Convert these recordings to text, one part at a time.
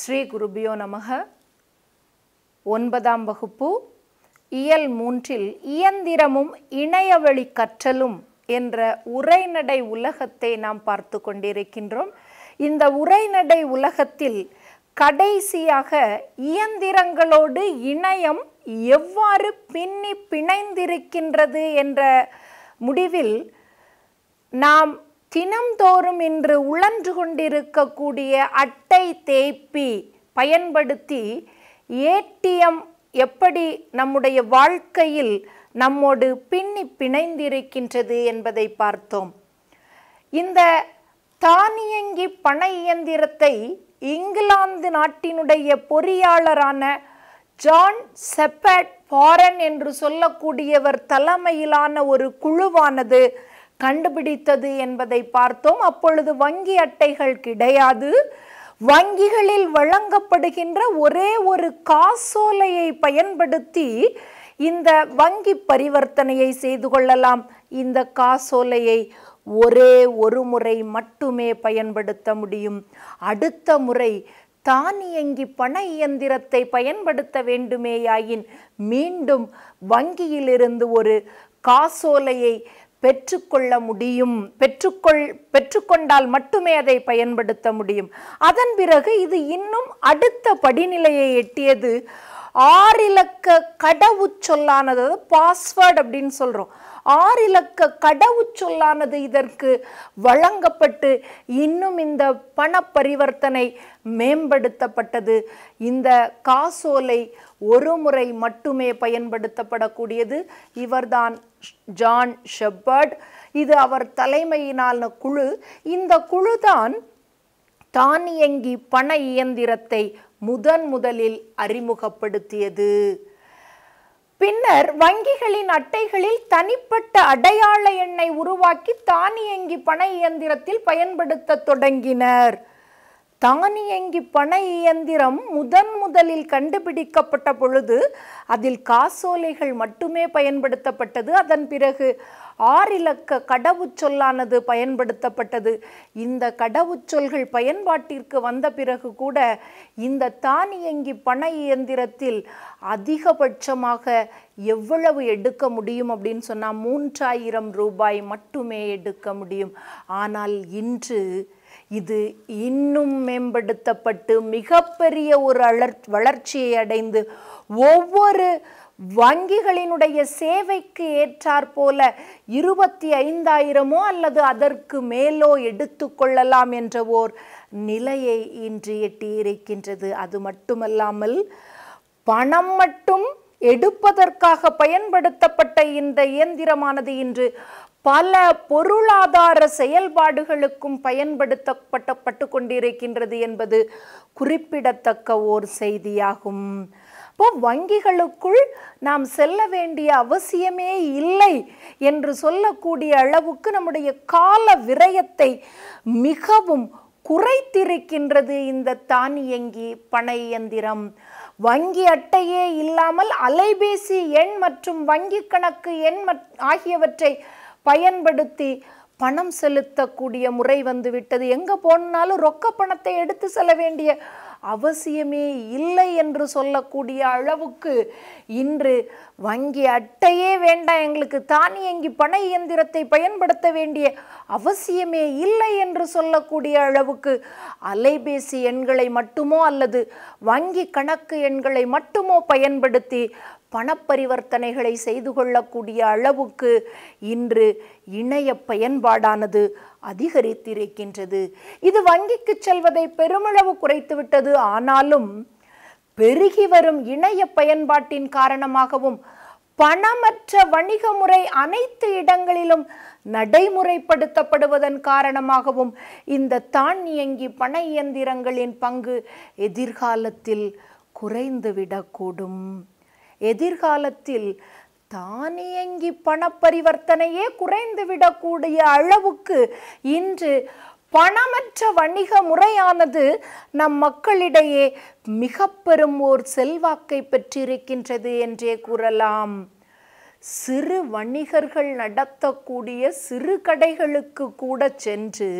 ஸ்ரீ குருபியோ நமக ஒன்பதாம் வகுப்பு இயல் மூன்றில் இயந்திரமும் இணையவழி கற்றலும் என்ற உரைநடை உலகத்தை நாம் பார்த்து கொண்டிருக்கின்றோம் இந்த உரைநடை உலகத்தில் கடைசியாக இயந்திரங்களோடு இணையம் எவ்வாறு பின்னி பிணைந்திருக்கின்றது என்ற முடிவில் நாம் தினம்தோறும் இன்று உழன்று கொண்டிருக்கக்கூடிய அட்டை தேய்ப்பி பயன்படுத்தி ஏடிஎம் எப்படி நம்முடைய வாழ்க்கையில் நம்மோடு பின்னி பிணைந்திருக்கின்றது என்பதை பார்த்தோம் இந்த தானியங்கி பண இயந்திரத்தை இங்கிலாந்து நாட்டினுடைய பொறியாளரான ஜான் செப்பட் ஃபாரன் என்று சொல்லக்கூடியவர் தலைமையிலான ஒரு குழுவானது கண்டுபிடித்தது என்பதை பார்த்தோம் அப்பொழுது வங்கி அட்டைகள் கிடையாது வங்கிகளில் வழங்கப்படுகின்ற ஒரே ஒரு காசோலையை பயன்படுத்தி இந்த வங்கி பரிவர்த்தனையை செய்து கொள்ளலாம் இந்த காசோலையை ஒரே ஒரு முறை மட்டுமே பயன்படுத்த முடியும் அடுத்த முறை தானியங்கி பண இயந்திரத்தை பயன்படுத்த வேண்டுமேயாயின் மீண்டும் வங்கியிலிருந்து ஒரு காசோலையை பெற்றுக்கொள்ள முடியும் பெற்றுக்கொள் பெற்றுக்கொண்டால் மட்டுமே அதை பயன்படுத்த முடியும் அதன் பிறகு இது இன்னும் அடுத்த படிநிலையை எட்டியது ஆறிலக்க கடவுச்சொல்லானது பாஸ்வேர்டு அப்படின்னு சொல்கிறோம் ஆறிலக்க கடவுச்சொல்லானது இதற்கு வழங்கப்பட்டு இன்னும் இந்த பண பரிவர்த்தனை மேம்படுத்தப்பட்டது இந்த காசோலை ஒரு முறை மட்டுமே பயன்படுத்தப்படக்கூடியது இவர்தான் ஜான் ஷெப்பர்ட் இது அவர் தலைமையினான குழு இந்த குழு தான் தானியங்கி பண இயந்திரத்தை முதன் முதலில் அறிமுகப்படுத்தியது பின்னர் வங்கிகளின் அட்டைகளில் தனிப்பட்ட அடையாள எண்ணை உருவாக்கி தானியங்கி பண இயந்திரத்தில் பயன்படுத்த தொடங்கினர் தானியங்கி பண இயந்திரம் முதன் முதலில் கண்டுபிடிக்கப்பட்ட பொழுது அதில் காசோலைகள் மட்டுமே பயன்படுத்தப்பட்டது அதன் பிறகு ஆறிலக்க கடவுச்சொல்லானது பயன்படுத்தப்பட்டது இந்த கடவுச்சொல்கள் பயன்பாட்டிற்கு வந்த பிறகு கூட இந்த தானியங்கி பண இயந்திரத்தில் அதிகபட்சமாக எவ்வளவு எடுக்க முடியும் அப்படின்னு சொன்னால் மூன்றாயிரம் ரூபாய் மட்டுமே எடுக்க முடியும் ஆனால் இன்று இது இன்னும் மேம்படுத்தப்பட்டு மிகப்பெரிய ஒரு அலர் வளர்ச்சியை அடைந்து ஒவ்வொரு வங்கிகளினுடைய சேவைக்கு ஏற்றாற் போல இருபத்தி ஐந்தாயிரமோ அல்லது அதற்கு மேலோ எடுத்துக்கொள்ளலாம் என்ற ஓர் நிலையை இன்று எட்டியிருக்கின்றது அது மட்டுமல்லாமல் பணம் மட்டும் எடுப்பதற்காக பயன்படுத்தப்பட்ட இந்த இயந்திரமானது இன்று பல பொருளாதார செயல்பாடுகளுக்கும் பயன்படுத்தப்பட்டப்பட்டு கொண்டிருக்கின்றது என்பது குறிப்பிடத்தக்க ஓர் செய்தியாகும் இப்போ வங்கிகளுக்குள் நாம் செல்ல வேண்டிய அவசியமே இல்லை என்று சொல்லக்கூடிய அளவுக்கு நம்முடைய கால விரயத்தை மிகவும் குறைத்திருக்கின்றது இந்த தானியங்கி பனை இயந்திரம் வங்கி அட்டையே இல்லாமல் அலைபேசி எண் மற்றும் வங்கி கணக்கு எண் ஆகியவற்றை பயன்படுத்தி பணம் செலுத்தக்கூடிய முறை வந்துவிட்டது எங்கே போனாலும் ரொக்க பணத்தை எடுத்து செல்ல வேண்டிய அவசியமே இல்லை என்று சொல்லக்கூடிய அளவுக்கு இன்று வங்கி அட்டையே வேண்டாம் எங்களுக்கு தானியங்கி பண இயந்திரத்தை பயன்படுத்த வேண்டிய அவசியமே இல்லை என்று சொல்லக்கூடிய அளவுக்கு அலைபேசி எண்களை மட்டுமோ அல்லது வங்கி கணக்கு எண்களை மட்டுமோ பயன்படுத்தி பணப்பரிவர்த்தனைகளை செய்து கொள்ளக்கூடிய அளவுக்கு இன்று இணைய பயன்பாடானது அதிகரித்திருக்கின்றது இது வங்கிக்கு செல்வதை பெருமளவு குறைத்துவிட்டது ஆனாலும் பெருகி வரும் இணைய பயன்பாட்டின் காரணமாகவும் பணமற்ற வணிக முறை அனைத்து இடங்களிலும் நடைமுறைப்படுத்தப்படுவதன் காரணமாகவும் இந்த தானியங்கி பண இயந்திரங்களின் பங்கு எதிர்காலத்தில் குறைந்துவிடக்கூடும் எதிர்காலத்தில் தானியங்கி பண குறைந்து குறைந்துவிடக்கூடிய அளவுக்கு இன்று பணமற்ற வணிக முறையானது நம் மக்களிடையே மிக பெரும் ஓர் செல்வாக்கை பெற்றிருக்கின்றது என்றே கூறலாம் சிறு வணிகர்கள் நடத்தக்கூடிய சிறு கடைகளுக்கு கூட சென்று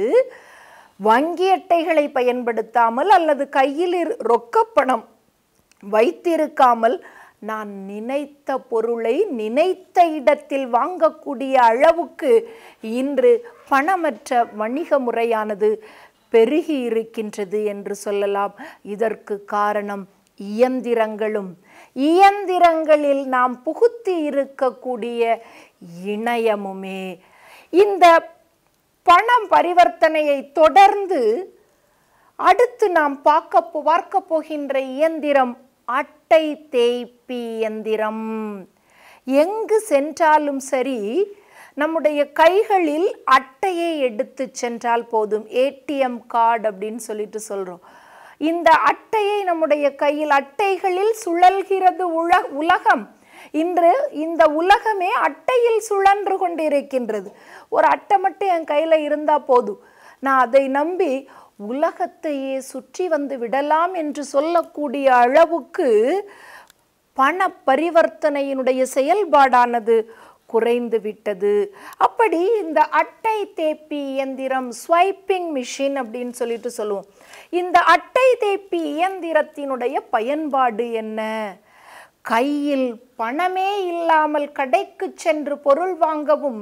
வங்கி அட்டைகளை பயன்படுத்தாமல் அல்லது கையில் ரொக்கப்பணம் வைத்திருக்காமல் நான் நினைத்த பொருளை நினைத்த இடத்தில் வாங்கக்கூடிய அளவுக்கு இன்று பணமற்ற வணிக முறையானது பெருகி இருக்கின்றது என்று சொல்லலாம் இதற்கு காரணம் இயந்திரங்களும் இயந்திரங்களில் நாம் புகுத்தி இருக்கக்கூடிய இணையமுமே இந்த பணம் பரிவர்த்தனையை தொடர்ந்து அடுத்து நாம் பார்க்க பார்க்க போகின்ற இயந்திரம் அட்டை தேய்ப்பி எந்திரம் எங்கு சென்றாலும் சரி நம்முடைய கைகளில் அட்டையை எடுத்து சென்றால் போதும் ஏடிஎம் கார்டு அப்படின்னு சொல்லிட்டு சொல்கிறோம் இந்த அட்டையை நம்முடைய கையில் அட்டைகளில் சுழல்கிறது உல உலகம் இன்று இந்த உலகமே அட்டையில் சுழன்று கொண்டிருக்கின்றது ஒரு அட்டை மட்டும் என் கையில் இருந்தால் போதும் நான் அதை நம்பி உலகத்தையே சுற்றி வந்து விடலாம் என்று சொல்லக்கூடிய அளவுக்கு பண பரிவர்த்தனையினுடைய செயல்பாடானது குறைந்து விட்டது அப்படி இந்த அட்டை தேப்பி இயந்திரம் ஸ்வைப்பிங் மிஷின் அப்படின்னு சொல்லிட்டு சொல்லுவோம் இந்த அட்டை தேப்பி இயந்திரத்தினுடைய பயன்பாடு என்ன கையில் பணமே இல்லாமல் கடைக்கு சென்று பொருள் வாங்கவும்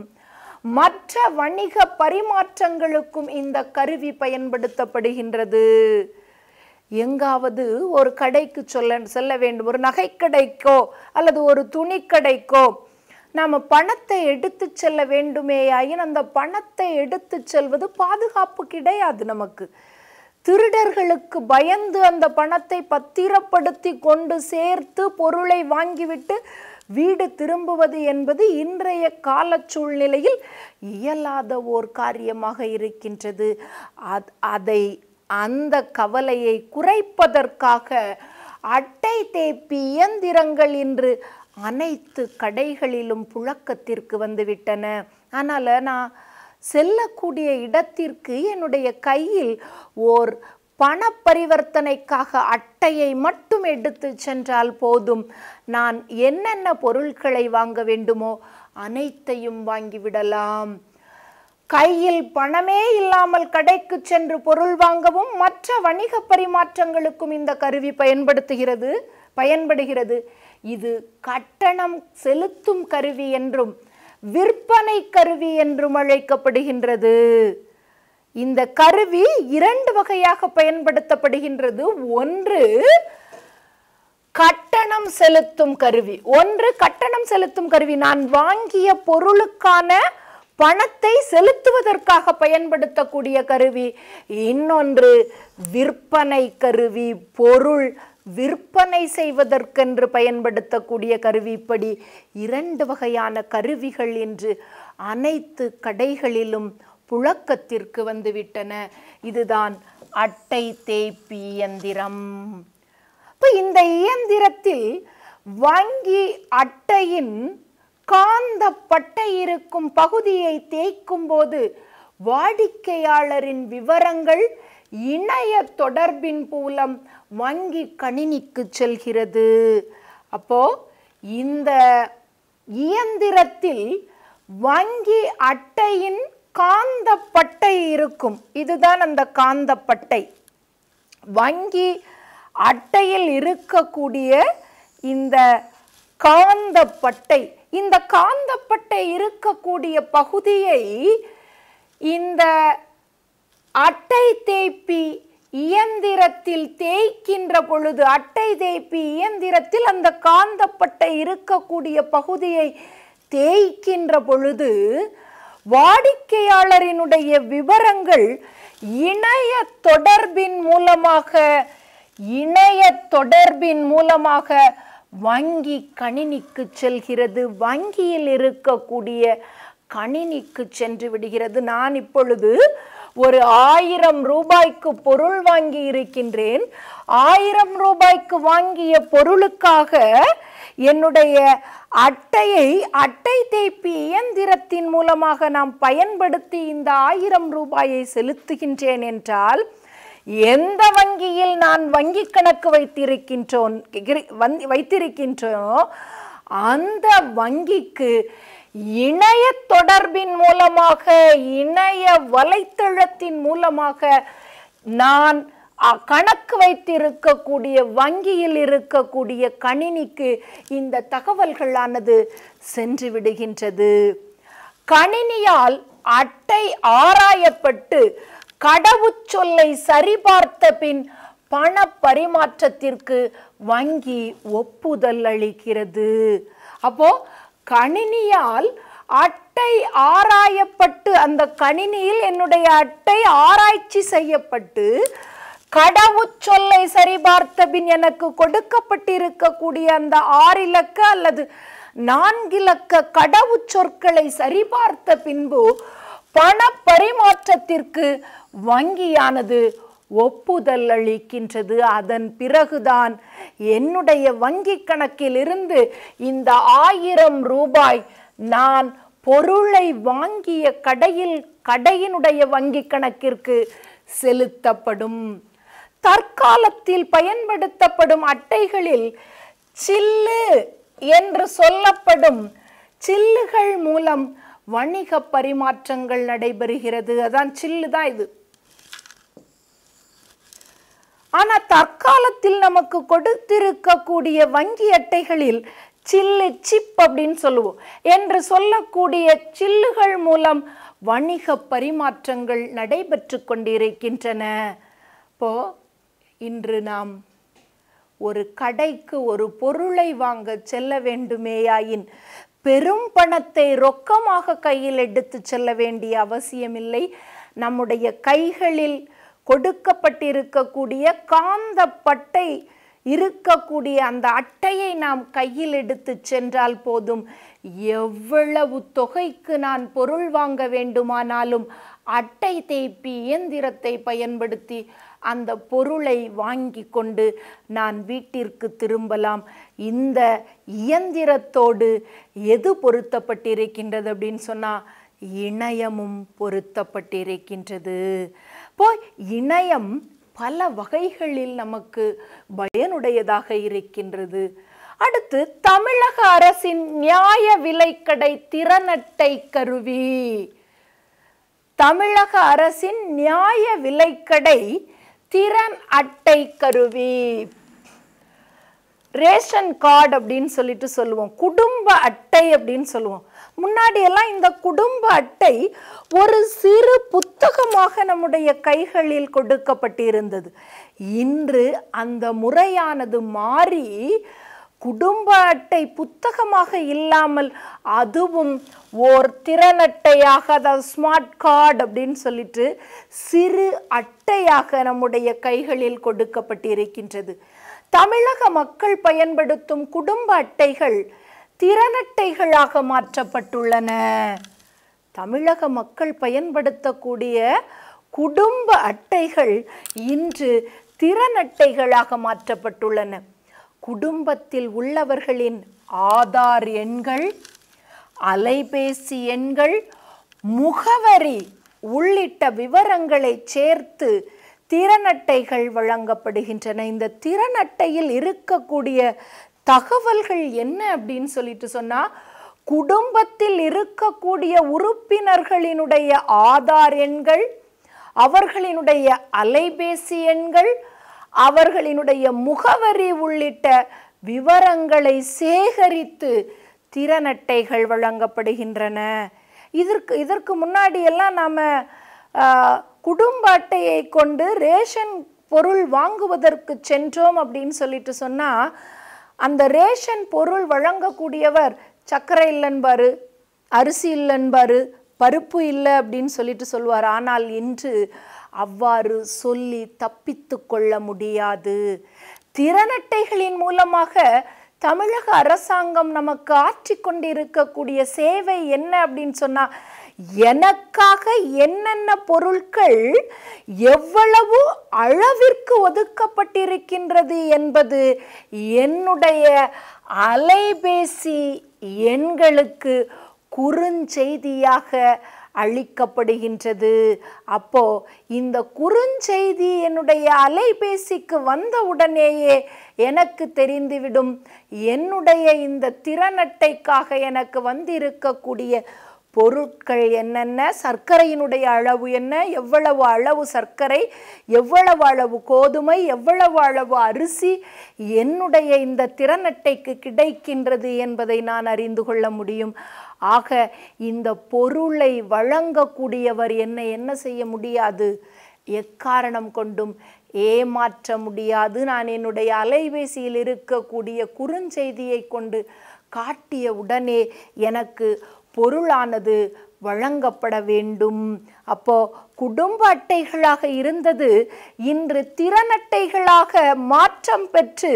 மற்ற வணிக பரிமாற்றங்களுக்கும் இந்த கருவி பயன்படுத்தப்படுகின்றது எங்காவது ஒரு கடைக்கு சொல்ல செல்ல வேண்டும் ஒரு நகைக்கடைக்கோ அல்லது ஒரு துணிக்கடைக்கோ நாம் பணத்தை எடுத்து செல்ல வேண்டுமேயாயின் அந்த பணத்தை எடுத்து செல்வது பாதுகாப்பு கிடையாது நமக்கு திருடர்களுக்கு பயந்து அந்த பணத்தை பத்திரப்படுத்தி கொண்டு சேர்த்து பொருளை வாங்கிவிட்டு வீடு திரும்புவது என்பது இன்றைய கால சூழ்நிலையில் இயலாத ஓர் காரியமாக இருக்கின்றது அதை அந்த கவலையை குறைப்பதற்காக அட்டை தேப்பி இயந்திரங்கள் இன்று அனைத்து கடைகளிலும் புழக்கத்திற்கு வந்துவிட்டன ஆனால் நான் செல்லக்கூடிய இடத்திற்கு என்னுடைய கையில் ஓர் பண பரிவர்த்தனைக்காக அட்டையை மட்டும் எடுத்து சென்றால் போதும் நான் என்னென்ன பொருட்களை வாங்க வேண்டுமோ அனைத்தையும் வாங்கிவிடலாம் கையில் பணமே இல்லாமல் கடைக்கு சென்று பொருள் வாங்கவும் மற்ற வணிக பரிமாற்றங்களுக்கும் இந்த கருவி பயன்படுத்துகிறது பயன்படுகிறது இது கட்டணம் செலுத்தும் கருவி என்றும் விற்பனை கருவி என்றும் அழைக்கப்படுகின்றது இந்த கருவி இரண்டு வகையாக பயன்படுத்தப்படுகின்றது ஒன்று கட்டணம் செலுத்தும் கருவி ஒன்று கட்டணம் செலுத்தும் கருவி நான் வாங்கிய பொருளுக்கான பணத்தை செலுத்துவதற்காக பயன்படுத்தக்கூடிய கருவி இன்னொன்று விற்பனை கருவி பொருள் விற்பனை செய்வதற்கென்று பயன்படுத்தக்கூடிய கருவி இப்படி இரண்டு வகையான கருவிகள் என்று அனைத்து கடைகளிலும் புழக்கத்திற்கு வந்துவிட்டன இதுதான் அட்டை தேய்ப்பி இயந்திரம் இப்போ இந்த இயந்திரத்தில் வங்கி அட்டையின் காந்த பட்டை இருக்கும் பகுதியை தேய்க்கும் போது வாடிக்கையாளரின் விவரங்கள் இணைய தொடர்பின் மூலம் வங்கி கணினிக்கு செல்கிறது அப்போ இந்த இயந்திரத்தில் வங்கி அட்டையின் காந்தப்பட்டை இருக்கும் இதுதான் அந்த காந்தப்பட்டை வங்கி அட்டையில் இருக்கக்கூடிய இந்த காந்தப்பட்டை இந்த காந்தப்பட்டை இருக்கக்கூடிய பகுதியை இந்த அட்டை தேய்ப்பி இயந்திரத்தில் தேய்க்கின்ற பொழுது அட்டை தேய்ப்பி இயந்திரத்தில் அந்த காந்தப்பட்டை இருக்கக்கூடிய பகுதியை தேய்க்கின்ற பொழுது வாடிக்கையாளரினுடைய விவரங்கள் இணைய தொடர்பின் மூலமாக இணைய தொடர்பின் மூலமாக வங்கி கணினிக்கு செல்கிறது வங்கியில் இருக்கக்கூடிய கணினிக்கு சென்று விடுகிறது நான் இப்பொழுது ஒரு ஆயிரம் ரூபாய்க்கு பொருள் வாங்கி இருக்கின்றேன் ஆயிரம் ரூபாய்க்கு வாங்கிய பொருளுக்காக என்னுடைய அட்டையை அட்டை தேய்ப்பி இயந்திரத்தின் மூலமாக நாம் பயன்படுத்தி இந்த ஆயிரம் ரூபாயை செலுத்துகின்றேன் என்றால் எந்த வங்கியில் நான் வங்கி கணக்கு வைத்திருக்கின்றோன் வைத்திருக்கின்றோ அந்த வங்கிக்கு இணைய தொடர்பின் மூலமாக இணைய வலைத்தளத்தின் மூலமாக நான் கணக்கு வைத்திருக்கக்கூடிய வங்கியில் இருக்கக்கூடிய கணினிக்கு இந்த தகவல்களானது சென்று விடுகின்றது கணினியால் அட்டை ஆராயப்பட்டு கடவுச்சொல்லை சரிபார்த்த பின் பண பரிமாற்றத்திற்கு வங்கி ஒப்புதல் அளிக்கிறது அப்போ கணினியால் அட்டை ஆராயப்பட்டு அந்த கணினியில் என்னுடைய அட்டை ஆராய்ச்சி செய்யப்பட்டு கடவுச்சொல்லை சரிபார்த்த பின் எனக்கு கொடுக்கப்பட்டிருக்கக்கூடிய அந்த ஆறிலக்க அல்லது நான்கிலக்க கடவுச்சொற்களை சரிபார்த்த பின்பு பண பரிமாற்றத்திற்கு வங்கியானது ஒப்புதல் அளிக்கின்றது அதன் பிறகுதான் என்னுடைய வங்கி கணக்கிலிருந்து இந்த ஆயிரம் ரூபாய் நான் பொருளை வாங்கிய கடையில் கடையினுடைய வங்கி கணக்கிற்கு செலுத்தப்படும் தற்காலத்தில் பயன்படுத்தப்படும் அட்டைகளில் சில்லு என்று சொல்லப்படும் சில்லுகள் மூலம் வணிக பரிமாற்றங்கள் நடைபெறுகிறது அதான் சில்லு தான் இது ஆனால் தற்காலத்தில் நமக்கு கொடுத்திருக்கக்கூடிய வங்கி அட்டைகளில் சில்லு சிப் அப்படின்னு சொல்லுவோம் என்று சொல்லக்கூடிய சில்லுகள் மூலம் வணிக பரிமாற்றங்கள் நடைபெற்று கொண்டிருக்கின்றன இப்போ இன்று நாம் ஒரு கடைக்கு ஒரு பொருளை வாங்க செல்ல வேண்டுமேயாயின் பெரும் பணத்தை ரொக்கமாக கையில் எடுத்து செல்ல வேண்டிய அவசியமில்லை நம்முடைய கைகளில் கொடுக்கப்பட்டிருக்கக்கூடிய காந்த பட்டை இருக்கக்கூடிய அந்த அட்டையை நாம் கையில் எடுத்து சென்றால் போதும் எவ்வளவு தொகைக்கு நான் பொருள் வாங்க வேண்டுமானாலும் அட்டை தேய்ப்பி இயந்திரத்தை பயன்படுத்தி அந்த பொருளை வாங்கி கொண்டு நான் வீட்டிற்கு திரும்பலாம் இந்த இயந்திரத்தோடு எது பொருத்தப்பட்டிருக்கின்றது அப்படின்னு சொன்னால் இணையமும் பொருத்தப்பட்டிருக்கின்றது இப்போ இணையம் பல வகைகளில் நமக்கு பயனுடையதாக இருக்கின்றது அடுத்து தமிழக அரசின் நியாய விலைக்கடை திறனட்டை கருவி தமிழக அரசின் நியாய விலைக்கடை திறன் அட்டை கருவி ரேஷன் கார்டு அப்படின்னு சொல்லிட்டு சொல்லுவோம் குடும்ப அட்டை அப்படின்னு சொல்லுவோம் முன்னாடி எல்லாம் இந்த குடும்ப அட்டை ஒரு சிறு புத்தகமாக நம்முடைய கைகளில் கொடுக்கப்பட்டிருந்தது இன்று அந்த முறையானது மாறி குடும்ப அட்டை புத்தகமாக இல்லாமல் அதுவும் ஓர் திறன் அட்டையாக அதாவது ஸ்மார்ட் கார்டு அப்படின்னு சொல்லிட்டு சிறு அட்டையாக நம்முடைய கைகளில் கொடுக்கப்பட்டிருக்கின்றது தமிழக மக்கள் பயன்படுத்தும் குடும்ப அட்டைகள் திறனட்டைகளாக மாற்றப்பட்டுள்ளன தமிழக மக்கள் பயன்படுத்தக்கூடிய குடும்ப அட்டைகள் இன்று திறனட்டைகளாக அட்டைகளாக மாற்றப்பட்டுள்ளன குடும்பத்தில் உள்ளவர்களின் ஆதார் எண்கள் அலைபேசி எண்கள் முகவரி உள்ளிட்ட விவரங்களை சேர்த்து திறனட்டைகள் வழங்கப்படுகின்றன இந்த திறனட்டையில் இருக்கக்கூடிய தகவல்கள் என்ன அப்படின்னு சொல்லிட்டு சொன்னால் குடும்பத்தில் இருக்கக்கூடிய உறுப்பினர்களினுடைய ஆதார் எண்கள் அவர்களினுடைய அலைபேசி எண்கள் அவர்களினுடைய முகவரி உள்ளிட்ட விவரங்களை சேகரித்து திறனட்டைகள் வழங்கப்படுகின்றன இதற்கு இதற்கு முன்னாடியெல்லாம் நாம் குடும்ப அட்டையை கொண்டு ரேஷன் பொருள் வாங்குவதற்கு சென்றோம் அப்படின்னு சொல்லிட்டு சொன்னால் அந்த ரேஷன் பொருள் வழங்கக்கூடியவர் சர்க்கரை இல்லைன்பாரு அரிசி இல்லைன்பாரு பருப்பு இல்லை அப்படின்னு சொல்லிட்டு சொல்லுவார் ஆனால் இன்று அவ்வாறு சொல்லி தப்பித்து கொள்ள முடியாது திறனட்டைகளின் மூலமாக தமிழக அரசாங்கம் நமக்கு ஆற்றிக்கொண்டிருக்கக்கூடிய சேவை என்ன அப்படின்னு சொன்னால் எனக்காக என்னென்ன பொருட்கள் எவ்வளவு அளவிற்கு ஒதுக்கப்பட்டிருக்கின்றது என்பது என்னுடைய அலைபேசி எண்களுக்கு குறுஞ்செய்தியாக அளிக்கப்படுகின்றது அப்போ இந்த குறுஞ்செய்தி என்னுடைய அலைபேசிக்கு வந்த உடனேயே எனக்கு தெரிந்துவிடும் என்னுடைய இந்த திறனட்டைக்காக எனக்கு வந்திருக்கக்கூடிய பொருட்கள் என்னென்ன சர்க்கரையினுடைய அளவு என்ன எவ்வளவு அளவு சர்க்கரை எவ்வளவு அளவு கோதுமை எவ்வளவு அளவு அரிசி என்னுடைய இந்த திறன் அட்டைக்கு கிடைக்கின்றது என்பதை நான் அறிந்து கொள்ள முடியும் ஆக இந்த பொருளை வழங்கக்கூடியவர் என்னை என்ன செய்ய முடியாது எக்காரணம் கொண்டும் ஏமாற்ற முடியாது நான் என்னுடைய அலைபேசியில் இருக்கக்கூடிய குறுஞ்செய்தியை கொண்டு காட்டிய உடனே எனக்கு பொருளானது வழங்கப்பட வேண்டும் அப்போ குடும்ப அட்டைகளாக இருந்தது இன்று திறன் அட்டைகளாக மாற்றம் பெற்று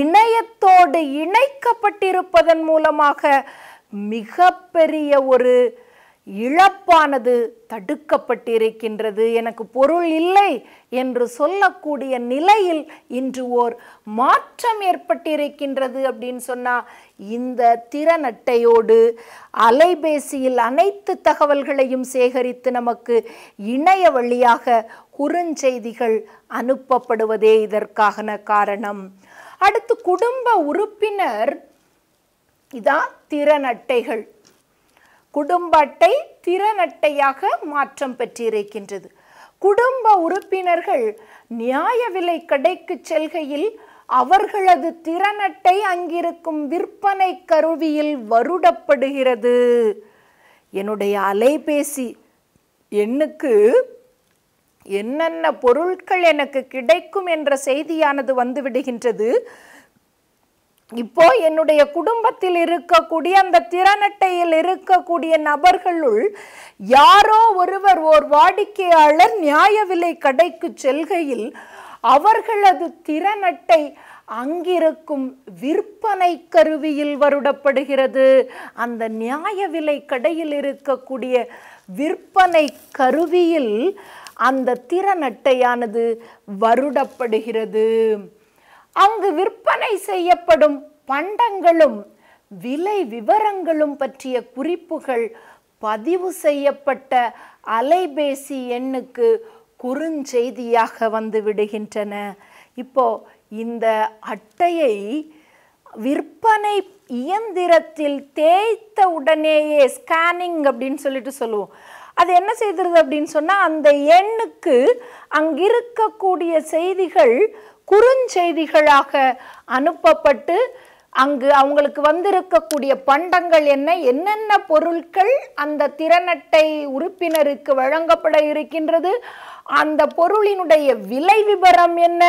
இணையத்தோடு இணைக்கப்பட்டிருப்பதன் மூலமாக மிக பெரிய ஒரு இழப்பானது தடுக்கப்பட்டிருக்கின்றது எனக்கு பொருள் இல்லை என்று சொல்லக்கூடிய நிலையில் இன்று ஓர் மாற்றம் ஏற்பட்டிருக்கின்றது அப்படின்னு சொன்னால் இந்த திறனட்டையோடு அலைபேசியில் அனைத்து தகவல்களையும் சேகரித்து நமக்கு இணைய வழியாக குறுஞ்செய்திகள் அனுப்பப்படுவதே இதற்கான காரணம் அடுத்து குடும்ப உறுப்பினர் இதான் திறன் அட்டைகள் குடும்ப அட்டை திறன் அட்டையாக மாற்றம் பெற்றிருக்கின்றது குடும்ப உறுப்பினர்கள் நியாய விலை கடைக்கு செல்கையில் அவர்களது திறனட்டை அங்கிருக்கும் விற்பனை கருவியில் வருடப்படுகிறது என்னுடைய அலைபேசி எண்ணுக்கு என்னென்ன பொருட்கள் எனக்கு கிடைக்கும் என்ற செய்தியானது வந்துவிடுகின்றது இப்போ என்னுடைய குடும்பத்தில் இருக்கக்கூடிய அந்த திறனட்டையில் இருக்கக்கூடிய நபர்களுள் யாரோ ஒருவர் ஓர் வாடிக்கையாளர் நியாய விலை கடைக்கு செல்கையில் அவர்களது திறனட்டை அங்கிருக்கும் விற்பனை கருவியில் வருடப்படுகிறது அந்த நியாய விலை கடையில் இருக்கக்கூடிய விற்பனை கருவியில் அந்த திறனட்டையானது வருடப்படுகிறது அங்கு விற்பனை செய்யப்படும் பண்டங்களும் விலை விவரங்களும் பற்றிய குறிப்புகள் பதிவு செய்யப்பட்ட அலைபேசி எண்ணுக்கு குறுஞ்செய்தியாக வந்து விடுகின்றன இப்போ இந்த அட்டையை விற்பனை இயந்திரத்தில் தேய்த்த உடனேயே ஸ்கேனிங் அப்படின்னு சொல்லிட்டு சொல்லுவோம் அது என்ன செய்திருது அப்படின்னு சொன்னால் அந்த எண்ணுக்கு அங்கிருக்கக்கூடிய செய்திகள் குறுஞ்செய்திகளாக அனுப்பப்பட்டு அங்கு அவங்களுக்கு வந்திருக்கக்கூடிய பண்டங்கள் என்ன என்னென்ன பொருட்கள் அந்த திறனட்டை உறுப்பினருக்கு வழங்கப்பட இருக்கின்றது அந்த பொருளினுடைய விலை விபரம் என்ன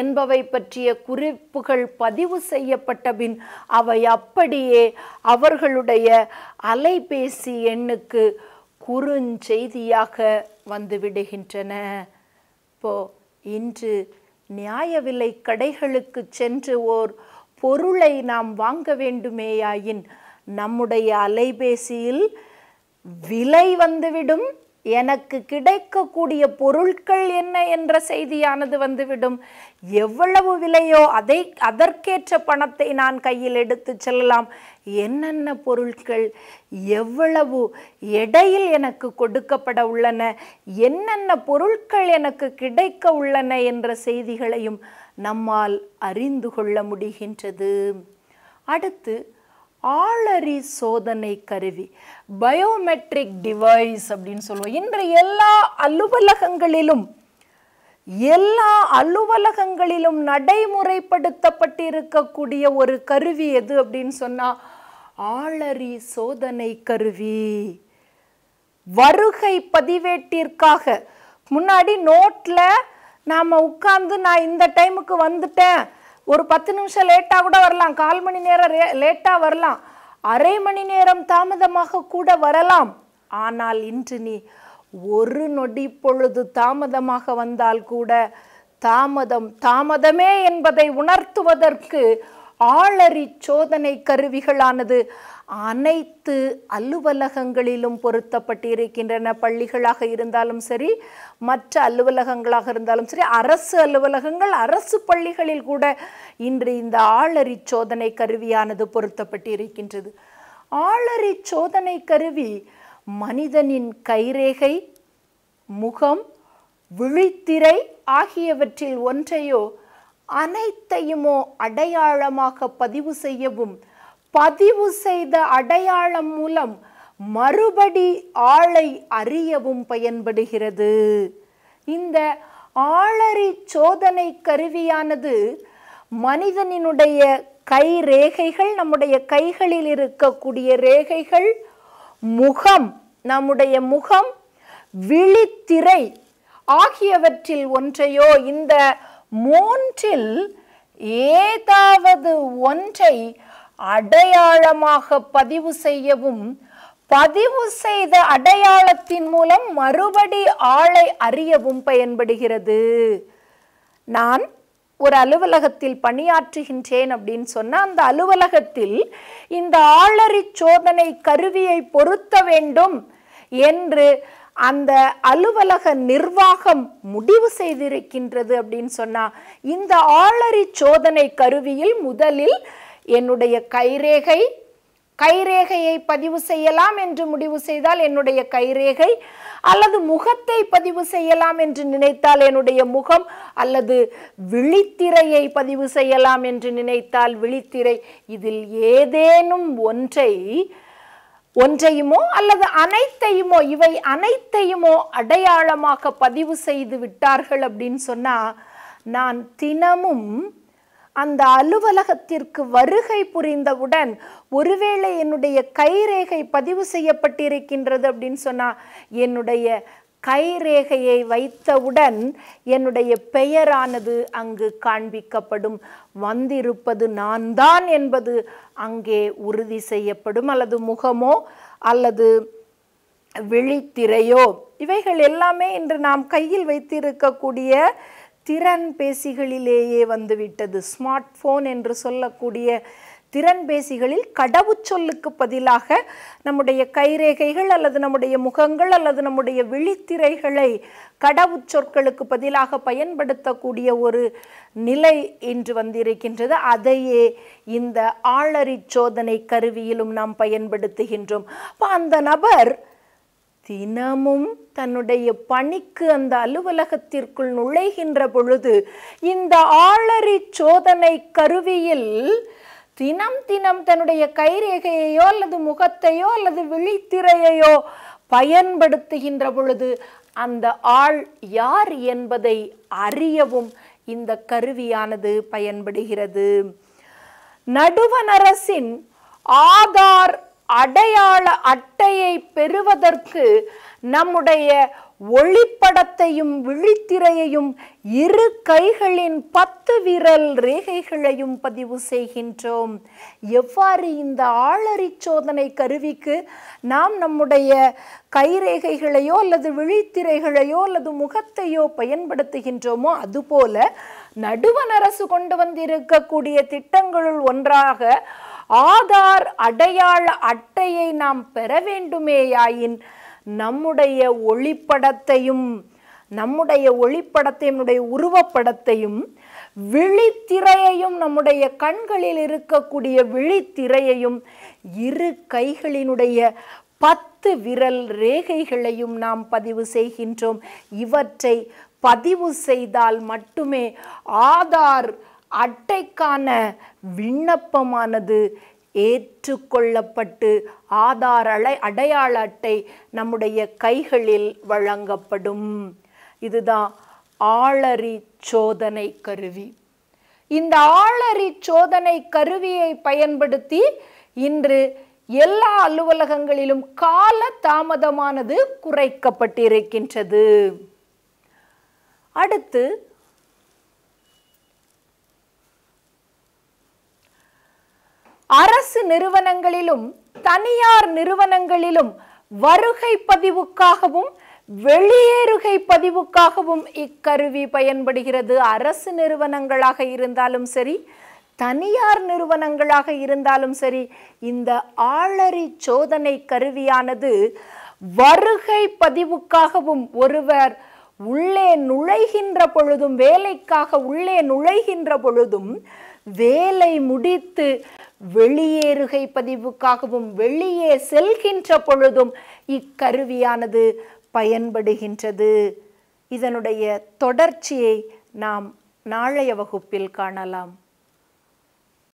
என்பவை பற்றிய குறிப்புகள் பதிவு செய்யப்பட்ட பின் அவை அப்படியே அவர்களுடைய அலைபேசி எண்ணுக்கு குறுஞ்செய்தியாக வந்துவிடுகின்றன இப்போ இன்று நியாய விலை கடைகளுக்கு சென்று ஓர் பொருளை நாம் வாங்க வேண்டுமேயாயின் நம்முடைய அலைபேசியில் விலை வந்துவிடும் எனக்கு கிடைக்கக்கூடிய பொருட்கள் என்ன என்ற செய்தியானது வந்துவிடும் எவ்வளவு விலையோ அதை அதற்கேற்ற பணத்தை நான் கையில் எடுத்து செல்லலாம் என்னென்ன பொருட்கள் எவ்வளவு எடையில் எனக்கு கொடுக்கப்பட உள்ளன என்னென்ன பொருட்கள் எனக்கு கிடைக்க உள்ளன என்ற செய்திகளையும் நம்மால் அறிந்து கொள்ள முடிகின்றது அடுத்து ஆளறி சோதனை கருவி பயோமெட்ரிக் டிவைஸ் அப்படின்னு சொல்லுவோம் இன்று எல்லா அலுவலகங்களிலும் எல்லா அலுவலகங்களிலும் நடைமுறைப்படுத்தப்பட்டிருக்கக்கூடிய ஒரு கருவி எது அப்படின்னு சொன்னால் ஆளறி சோதனை கருவி வருகை பதிவேட்டிற்காக முன்னாடி நோட்டில் நாம் உட்கார்ந்து நான் இந்த டைமுக்கு வந்துட்டேன் ஒரு பத்து நிமிஷம் லேட்டாக கூட வரலாம் கால் மணி நேரம் லேட்டாக வரலாம் அரை மணி நேரம் தாமதமாக கூட வரலாம் ஆனால் இன்று நீ ஒரு நொடி பொழுது தாமதமாக வந்தால் கூட தாமதம் தாமதமே என்பதை உணர்த்துவதற்கு ஆளறி சோதனை கருவிகளானது அனைத்து அலுவலகங்களிலும் பொருத்தப்பட்டிருக்கின்றன பள்ளிகளாக இருந்தாலும் சரி மற்ற அலுவலகங்களாக இருந்தாலும் சரி அரசு அலுவலகங்கள் அரசு பள்ளிகளில் கூட இன்று இந்த ஆளறி சோதனை கருவியானது பொருத்தப்பட்டிருக்கின்றது ஆளறி சோதனை கருவி மனிதனின் கைரேகை முகம் விழித்திரை ஆகியவற்றில் ஒன்றையோ அனைத்தையுமோ அடையாளமாக பதிவு செய்யவும் பதிவு செய்த அடையாளம் மூலம் மறுபடி ஆளை அறியவும் பயன்படுகிறது இந்த ஆளறி சோதனை கருவியானது மனிதனினுடைய கை ரேகைகள் நம்முடைய கைகளில் இருக்கக்கூடிய ரேகைகள் முகம் நம்முடைய முகம் விழித்திரை ஆகியவற்றில் ஒன்றையோ இந்த மூன்றில் ஏதாவது ஒன்றை அடையாளமாக பதிவு செய்யவும் பதிவு செய்த அடையாளத்தின் மூலம் மறுபடி ஆளை அறியவும் பயன்படுகிறது நான் ஒரு அலுவலகத்தில் பணியாற்றுகின்றேன் அப்படின்னு சொன்னால் அந்த அலுவலகத்தில் இந்த ஆளறி சோதனை கருவியை பொருத்த வேண்டும் என்று அந்த அலுவலக நிர்வாகம் முடிவு செய்திருக்கின்றது அப்படின்னு சொன்னால் இந்த ஆளறி சோதனை கருவியில் முதலில் என்னுடைய கைரேகை கைரேகையை பதிவு செய்யலாம் என்று முடிவு செய்தால் என்னுடைய கைரேகை அல்லது முகத்தை பதிவு செய்யலாம் என்று நினைத்தால் என்னுடைய முகம் அல்லது விழித்திரையை பதிவு செய்யலாம் என்று நினைத்தால் விழித்திரை இதில் ஏதேனும் ஒன்றை ஒன்றையுமோ அல்லது அனைத்தையுமோ இவை அனைத்தையுமோ அடையாளமாக பதிவு செய்து விட்டார்கள் அப்படின்னு சொன்னால் நான் தினமும் அந்த அலுவலகத்திற்கு வருகை புரிந்தவுடன் ஒருவேளை என்னுடைய கைரேகை பதிவு செய்யப்பட்டிருக்கின்றது அப்படின்னு சொன்னால் என்னுடைய கைரேகையை வைத்தவுடன் என்னுடைய பெயரானது அங்கு காண்பிக்கப்படும் வந்திருப்பது நான் தான் என்பது அங்கே உறுதி செய்யப்படும் அல்லது முகமோ அல்லது விழித்திரையோ இவைகள் எல்லாமே இன்று நாம் கையில் வைத்திருக்கக்கூடிய திறன் பேசிகளிலேயே வந்துவிட்டது ஸ்மார்ட் ஃபோன் என்று சொல்லக்கூடிய திறன்பேசிகளில் கடவுச்சொல்லுக்கு பதிலாக நம்முடைய கைரேகைகள் அல்லது நம்முடைய முகங்கள் அல்லது நம்முடைய விழித்திரைகளை கடவுச்சொற்களுக்கு பதிலாக பயன்படுத்தக்கூடிய ஒரு நிலை இன்று வந்திருக்கின்றது அதையே இந்த ஆளறி சோதனை கருவியிலும் நாம் பயன்படுத்துகின்றோம் அப்போ அந்த நபர் தினமும் தன்னுடைய பணிக்கு அந்த அலுவலகத்திற்குள் நுழைகின்ற பொழுது இந்த ஆளறி சோதனை கருவியில் தினம் தினம் தன்னுடைய கைரேகையையோ அல்லது முகத்தையோ அல்லது விழித்திரையையோ பயன்படுத்துகின்ற பொழுது அந்த ஆள் யார் என்பதை அறியவும் இந்த கருவியானது பயன்படுகிறது நடுவண் அரசின் ஆதார் அடையாள அட்டையை பெறுவதற்கு நம்முடைய ஒளிப்படத்தையும் விழித்திரையையும் இரு கைகளின் பத்து விரல் ரேகைகளையும் பதிவு செய்கின்றோம் எவ்வாறு இந்த ஆளறி சோதனை கருவிக்கு நாம் நம்முடைய கைரேகைகளையோ அல்லது விழித்திரைகளையோ அல்லது முகத்தையோ பயன்படுத்துகின்றோமோ அதுபோல நடுவன் அரசு கொண்டு வந்திருக்கக்கூடிய திட்டங்களுள் ஒன்றாக ஆதார் அடையாள அட்டையை நாம் பெற வேண்டுமேயாயின் நம்முடைய ஒளிப்படத்தையும் நம்முடைய ஒளிப்படத்தையும் உருவப்படத்தையும் விழித்திரையையும் நம்முடைய கண்களில் இருக்கக்கூடிய விழித்திரையையும் இரு கைகளினுடைய பத்து விரல் ரேகைகளையும் நாம் பதிவு செய்கின்றோம் இவற்றை பதிவு செய்தால் மட்டுமே ஆதார் அட்டைக்கான விண்ணப்பமானது ஏற்றுக்கொள்ளப்பட்டு ஆதார் அலை அடையாள அட்டை நம்முடைய கைகளில் வழங்கப்படும் இதுதான் ஆளறி சோதனை கருவி இந்த ஆளறி சோதனை கருவியை பயன்படுத்தி இன்று எல்லா அலுவலகங்களிலும் கால தாமதமானது குறைக்கப்பட்டிருக்கின்றது அடுத்து அரசு நிறுவனங்களிலும் தனியார் நிறுவனங்களிலும் வருகை பதிவுக்காகவும் வெளியேறுகை பதிவுக்காகவும் இக்கருவி பயன்படுகிறது அரசு நிறுவனங்களாக இருந்தாலும் சரி தனியார் நிறுவனங்களாக இருந்தாலும் சரி இந்த ஆளறி சோதனை கருவியானது வருகை பதிவுக்காகவும் ஒருவர் உள்ளே நுழைகின்ற பொழுதும் வேலைக்காக உள்ளே நுழைகின்ற பொழுதும் வேலை முடித்து வெளியேறுகை பதிவுக்காகவும் வெளியே செல்கின்ற பொழுதும் இக்கருவியானது பயன்படுகின்றது இதனுடைய தொடர்ச்சியை நாம் நாளைய வகுப்பில் காணலாம்